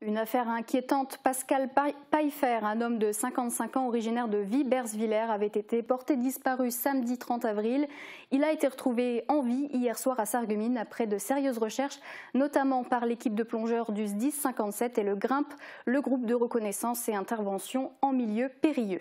Une affaire inquiétante. Pascal Paillefer, un homme de 55 ans originaire de Vibersviller, avait été porté disparu samedi 30 avril. Il a été retrouvé en vie hier soir à Sarreguemines après de sérieuses recherches, notamment par l'équipe de plongeurs du 1057 et le GRIMP, le groupe de reconnaissance et intervention en milieu périlleux.